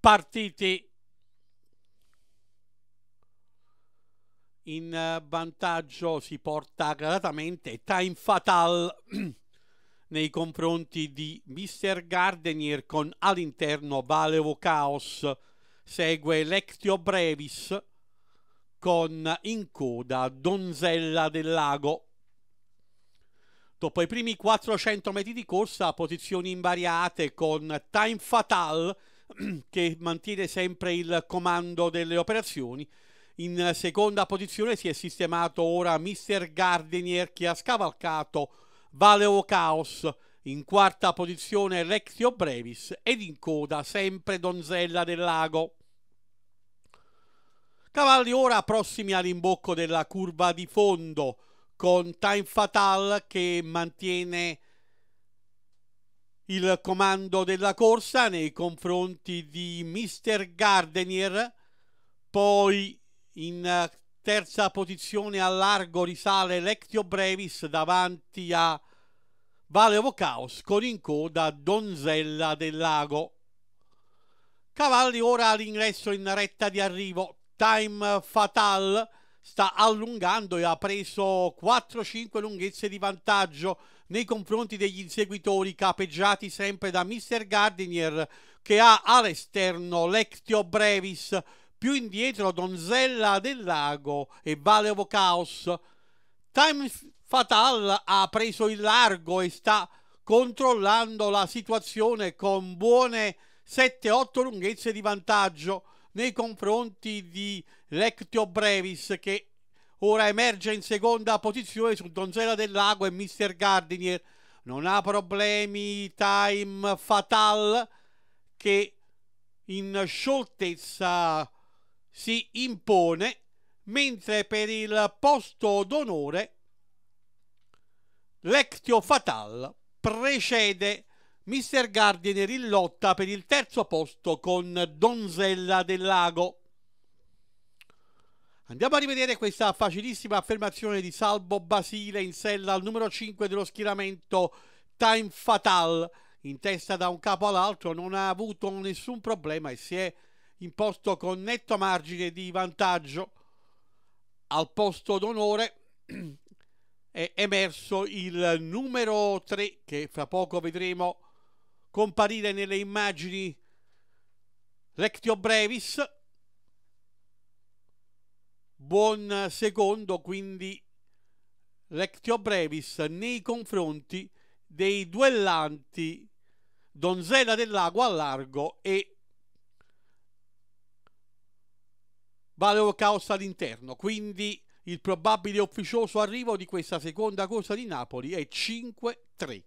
partiti in vantaggio si porta gradatamente Time Fatal nei confronti di Mr. Gardenier con all'interno Valevo Chaos segue Lectio Brevis con in coda Donzella del Lago dopo i primi 400 metri di corsa posizioni invariate con Time Fatal che mantiene sempre il comando delle operazioni. In seconda posizione si è sistemato ora Mr. Gardiner che ha scavalcato Valeo Chaos, in quarta posizione Rexio Brevis ed in coda sempre Donzella del Lago. Cavalli ora prossimi all'imbocco della curva di fondo con Time Fatal che mantiene il comando della corsa nei confronti di Mr. Gardenier, poi in eh, terza posizione a largo risale Lectio Brevis davanti a Valevo Caos con in coda Donzella del Lago. Cavalli ora all'ingresso in retta di arrivo, Time Fatal sta allungando e ha preso 4-5 lunghezze di vantaggio nei confronti degli inseguitori capeggiati sempre da Mr. Gardiner che ha all'esterno Lectio Brevis, più indietro Donzella del Lago e Valevo Caos. Time Fatal ha preso il largo e sta controllando la situazione con buone 7-8 lunghezze di vantaggio nei confronti di Lectio Brevis che ora emerge in seconda posizione su Donzella del Lago e Mister Gardinier. Non ha problemi Time Fatal che in scioltezza si impone, mentre per il posto d'onore Lectio Fatal precede Mr. Gardiner in lotta per il terzo posto con Donzella del Lago. Andiamo a rivedere questa facilissima affermazione di Salvo Basile in sella al numero 5 dello schieramento Time Fatal. In testa da un capo all'altro non ha avuto nessun problema e si è imposto con netto margine di vantaggio. Al posto d'onore è emerso il numero 3 che fra poco vedremo comparire nelle immagini Lectio Brevis, buon secondo quindi Lectio Brevis nei confronti dei duellanti Donzella del Lago a largo e Valeo Caos all'interno. Quindi il probabile ufficioso arrivo di questa seconda corsa di Napoli è 5-3.